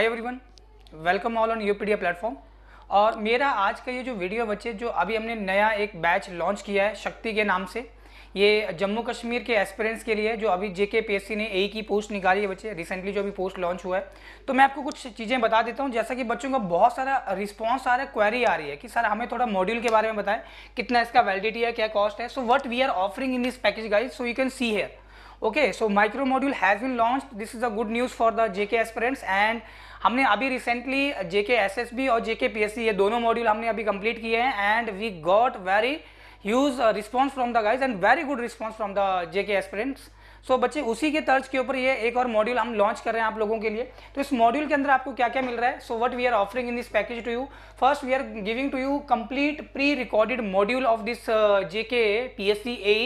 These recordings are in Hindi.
hi everyone welcome all on Yourpedia platform और मेरा आज का ये जो वीडियो बच्चे जो अभी हमने नया एक बैच लॉन्च किया है शक्ति के नाम से ये जम्मू कश्मीर के एस्पिरेंट्स के लिए जो अभी जेके पीएससी ने ए की पोस्ट निकाली है बच्चे रिसेंटली जो अभी पोस्ट लॉन्च हुआ है तो मैं आपको कुछ चीज़ें बता देता हूँ जैसा कि बच्चों का बहुत सारा रिस्पॉन्स आ रहा है क्वेरी आ रही है कि सर हमें थोड़ा मॉड्यूल के बारे में बताएं कितना इसका वैलिडिटी है क्या कॉस्ट है so what we are offering in this package guys so you can see here okay so micro module has been launch this is a good news for the JK aspirants and हमने अभी रिसेंटली जेके एसएसबी और जेके पीएससी ये दोनों मॉड्यूल हमने अभी कंप्लीट किए हैं and we got very huge response from the guys and very good response from the JK aspirants so so, बच्चे उसी के तर्ज के ऊपर ये एक और मॉड्यूल हम लॉन्च कर रहे हैं आप लोगों के लिए तो इस मॉड्यूल के अंदर आपको क्या क्या मिल रहा है so what we are offering in this package to you first we are giving to you complete pre recorded module of this JK P S C A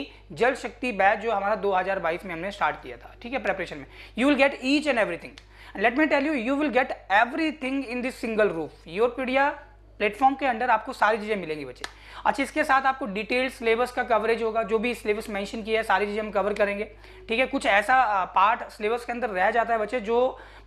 Jal Shakti batch जो हमारा 2022 में हमने स्टार्ट किया था ठीक है प्रेपरेशन में you will get each and everything let me tell you you will get everything in this single roof Yourpedia platform के अंडर आपको सारी चीज़ें मिलेंगी बच्चे अच्छा इसके साथ आपको डिटेल सिलेबस का कवरेज होगा जो भी सिलेबस मेंशन किया है सारी चीज़ें हम कवर करेंगे ठीक है कुछ ऐसा पार्ट सिलेबस के अंदर रह जाता है बच्चे जो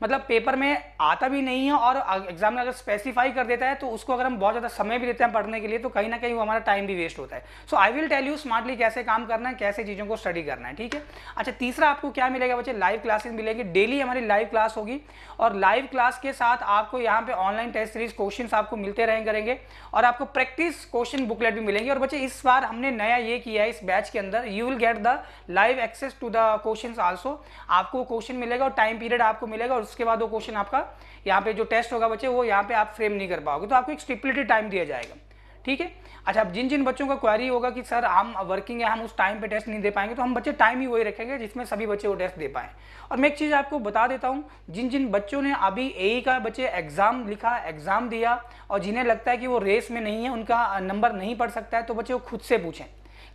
मतलब पेपर में आता भी नहीं है और एग्जाम में अगर स्पेसिफाई कर देता है तो उसको अगर हम बहुत ज़्यादा समय भी देते हैं पढ़ने के लिए तो कहीं ना कहीं वो हमारा टाइम भी वेस्ट होता है so I will tell you smartly कैसे काम करना है कैसे चीज़ों को स्टडी करना है ठीक है अच्छा तीसरा आपको क्या मिलेगा बच्चे लाइव क्लासेस मिलेगी डेली हमारी लाइव क्लास होगी और लाइव क्लास के साथ आपको यहाँ पे ऑनलाइन टेस्ट सीरीज क्वेश्चन आपको मिलते रहे ड्राइंग करेंगे और आपको प्रैक्टिस क्वेश्चन बुकलेट भी मिलेंगे और बच्चे इस बार हमने नया ये किया है इस बैच के अंदर you will get the live access to the question also आपको क्वेश्चन मिलेगा और टाइम पीरियड आपको मिलेगा और उसके बाद वो क्वेश्चन आपका यहाँ पे जो टेस्ट होगा बच्चे वो यहाँ पे आप फ्रेम नहीं कर पाओगे तो आपको एक स्टिपुलेटेड टाइम दिया जाएगा ठीक है अच्छा अब जिन जिन बच्चों का क्वारी होगा कि सर हम वर्किंग है हम उस टाइम पे टेस्ट नहीं दे पाएंगे तो हम बच्चे टाइम ही वही रखेंगे जिसमें सभी बच्चे वो टेस्ट दे पाएँ और मैं एक चीज़ आपको बता देता हूँ जिन जिन बच्चों ने अभी ए e का बच्चे एग्ज़ाम लिखा एग्ज़ाम दिया और जिन्हें लगता है कि वो रेस में नहीं है उनका नंबर नहीं पढ़ सकता है तो बच्चे वो खुद से पूछें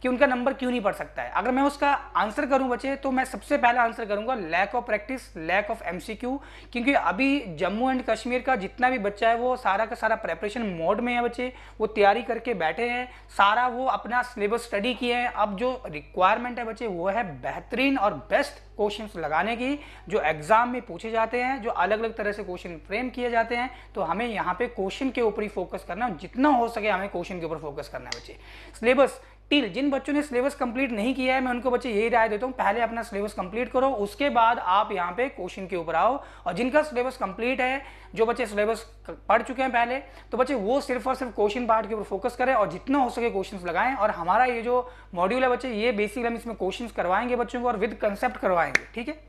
कि उनका नंबर क्यों नहीं पढ़ सकता है अगर मैं उसका आंसर करूं बच्चे तो मैं सबसे पहला आंसर करूंगा lack of practice lack of MCQ क्योंकि अभी जम्मू एंड कश्मीर का जितना भी बच्चा है वो सारा का सारा प्रेपरेशन मोड में है बच्चे वो तैयारी करके बैठे हैं सारा वो अपना सिलेबस स्टडी किए हैं अब जो रिक्वायरमेंट है बच्चे वो है बेहतरीन और बेस्ट क्वेश्चन लगाने की जो एग्जाम में पूछे जाते हैं जो अलग अलग तरह से क्वेश्चन फ्रेम किए जाते हैं तो हमें यहाँ पे क्वेश्चन के ऊपर ही फोकस करना है जितना हो सके हमें क्वेश्चन के ऊपर फोकस करना है बच्चे सिलेबस टिल जिन बच्चों ने सिलेबस कंप्लीट नहीं किया है मैं उनको बच्चे यही राय देता हूँ पहले अपना सिलेबस कंप्लीट करो उसके बाद आप यहाँ पे क्वेश्चन के ऊपर आओ और जिनका सिलेबस कंप्लीट है जो बच्चे सिलेबस पढ़ चुके हैं पहले तो बच्चे वो सिर्फ और सिर्फ क्वेश्चन पार्ट के ऊपर फोकस करें और जितना हो सके क्वेश्चन लगाएं और हमारा ये जो मॉड्यूल है बच्चे ये बेसिकली हम इसमें क्वेश्चन करवाएंगे बच्चों को और विद कंसेप्ट करवाएंगे ठीक है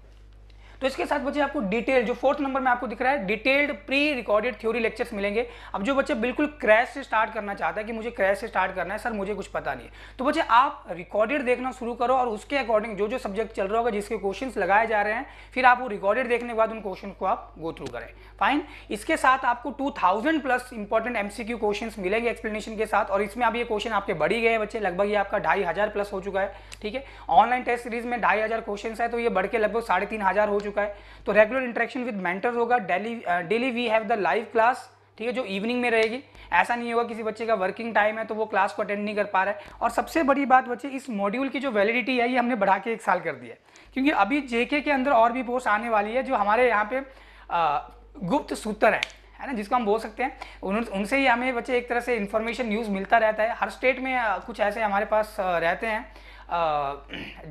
तो इसके साथ बच्चे आपको डिटेल जो फोर्थ नंबर में आपको दिख रहा है detailed pre recorded theory lectures मिलेंगे अब जो बच्चे बिल्कुल क्रैश से स्टार्ट करना चाहता है कि मुझे क्रैश से स्टार्ट करना है सर मुझे कुछ पता नहीं तो बच्चे आप रिकॉर्डेड देखना शुरू करो और उसके अकॉर्डिंग जो जो सब्जेक्ट चल रहा होगा जिसके क्वेश्चन लगाए जा रहे हैं फिर आप वो रिकॉर्डेड देखने के बाद उन क्वेश्चन को आप गो थ्रू करें फाइन इसके साथ आपको two thousand plus important MCQ question मिलेंगे एक्सप्लेनेशन के साथ और इसमें अब ये क्वेश्चन आपके बढ़ी गए बच्चे लगभग ये आपका ढाई हजार प्लस हो चुका है ठीक है ऑनलाइन टेस्ट सीरीज में ढाई हजार क्वेश्चन है तो ये बढ़ के लगभग साढ़े तीन हजार हो चुका चुका है तो रेगुलर इंटरेक्शन विद मेंटर्स होगा daily daily we have the live class ठीक है जो इवनिंग में रहेगी ऐसा नहीं होगा किसी बच्चे का वर्किंग टाइम है तो वो क्लास को अटेंड नहीं कर पा रहा है और सबसे बड़ी बात बच्चे इस मॉड्यूल की जो वैलिडिटी है ये हमने बढ़ा के एक साल कर दिया क्योंकि अभी जेके के अंदर और भी पोस्ट आने वाली है जो हमारे यहाँ पे आ, uh, गुप्त सूत्र है है ना जिसको हम बोल सकते हैं उन, उनसे ही हमें बच्चे एक तरह से इन्फॉर्मेशन न्यूज़ मिलता रहता है हर स्टेट में uh, कुछ ऐसे हमारे पास uh, रहते हैं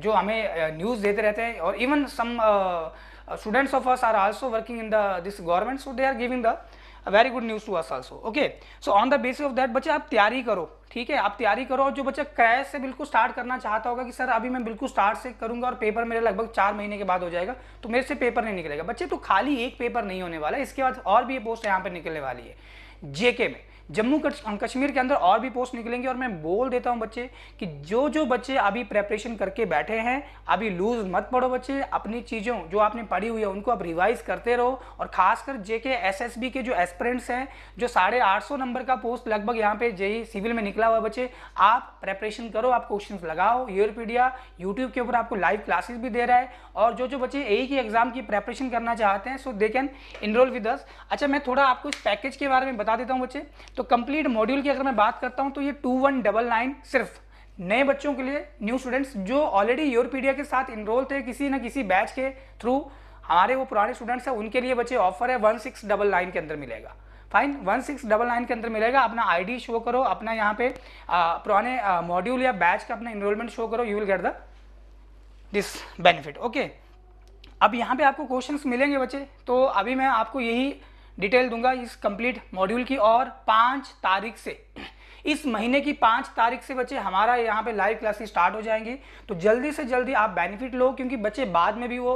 जो हमें न्यूज़ देते रहते हैं और even some uh, students of us are also working in the this government so they are giving the very good news to us also okay so on the basis of that बच्चे आप तैयारी करो ठीक है आप तैयारी करो और जो बच्चा क्रैश से बिल्कुल स्टार्ट करना चाहता होगा कि सर अभी मैं बिल्कुल स्टार्ट से करूंगा और पेपर मेरे लगभग चार महीने के बाद हो जाएगा तो मेरे से पेपर नहीं निकलेगा बच्चे तो खाली एक पेपर नहीं होने वाला है इसके बाद और भी ये पोस्ट यहाँ पर निकलने वाली है जेके में जम्मू अं, कश्मीर के अंदर और भी पोस्ट निकलेंगे और मैं बोल देता हूँ बच्चे कि जो जो बच्चे अभी प्रेपरेशन करके बैठे हैं अभी लूज मत पढ़ो बच्चे अपनी चीज़ों जो आपने पढ़ी हुई है उनको आप रिवाइज करते रहो और खासकर जेके एस एस बी के जो एस्परेंट्स हैं जो साढ़े आठ सौ नंबर का पोस्ट लगभग यहाँ पे जेई सिविल e में निकला हुआ बच्चे आप प्रेपरेशन करो आप क्वेश्चन लगाओ यूरोपीडिया यूट्यूब के ऊपर आपको लाइव क्लासेस भी दे रहा है और जो जो बच्चे ए ही एग्जाम की प्रेपरेशन करना चाहते हैं so they can enroll with us अच्छा मैं थोड़ा आपको इस पैकेज के बारे में बता देता हूँ बच्चे तो कंप्लीट मॉड्यूल की अगर मैं बात करता हूँ तो ये टू वन डबल नाइन सिर्फ नए बच्चों के लिए न्यू स्टूडेंट्स जो ऑलरेडी योरपीडिया के साथ इनरोल थे किसी ना किसी बैच के थ्रू हमारे वो पुराने स्टूडेंट्स हैं उनके लिए बच्चे ऑफर है वन सिक्स डबल नाइन के अंदर मिलेगा fine one six double nine के अंदर मिलेगा अपना आईडी शो करो अपना यहाँ पे आ, पुराने मॉड्यूल या बैच का अपना इनरोलमेंट शो करो you will get the this benefit okay अब यहाँ पे आपको क्वेश्चंस मिलेंगे बच्चे तो अभी मैं आपको यही डिटेल दूंगा इस कंप्लीट मॉड्यूल की और पाँच तारीख से इस महीने की पाँच तारीख से बच्चे हमारा यहाँ पे लाइव क्लासेस स्टार्ट हो जाएंगी तो जल्दी से जल्दी आप बेनिफिट लो क्योंकि बच्चे बाद में भी वो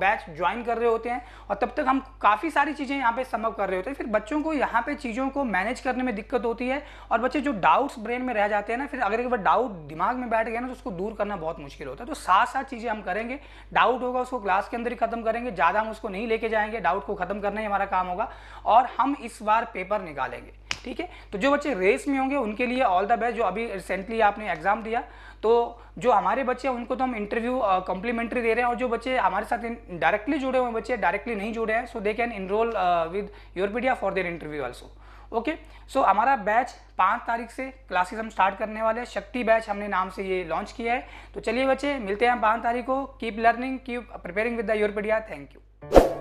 बैच ज्वाइन कर रहे होते हैं और तब तक हम काफ़ी सारी चीज़ें यहाँ पे समअप कर रहे होते हैं फिर बच्चों को यहाँ पे चीज़ों को मैनेज करने में दिक्कत होती है और बच्चे जो डाउट्स ब्रेन में रह जाते हैं ना फिर अगर एक बार डाउट दिमाग में बैठ गया ना तो उसको दूर करना बहुत मुश्किल होता है तो साथ साथ चीज़ें हम करेंगे डाउट होगा उसको क्लास के अंदर ही खत्म करेंगे ज़्यादा हम उसको नहीं लेके जाएंगे डाउट को खत्म करना ही हमारा काम होगा और हम इस बार पेपर निकालेंगे ठीक है तो जो बच्चे रेस में होंगे उनके लिए ऑल द बेस्ट जो अभी रिसेंटली आपने एग्जाम दिया तो जो हमारे बच्चे हैं उनको तो हम इंटरव्यू कॉम्प्लीमेंट्री दे रहे हैं और जो बच्चे हमारे साथ डायरेक्टली जुड़े हुए बच्चे डायरेक्टली नहीं जुड़े हैं so they can enroll with Yourpedia for their interview also okay so हमारा बैच पाँच तारीख से क्लासेस हम स्टार्ट करने वाले हैं शक्ति बैच हमने नाम से ये लॉन्च किया है तो चलिए बच्चे मिलते हैं पाँच तारीख को keep learning keep preparing with the Yourpedia thank you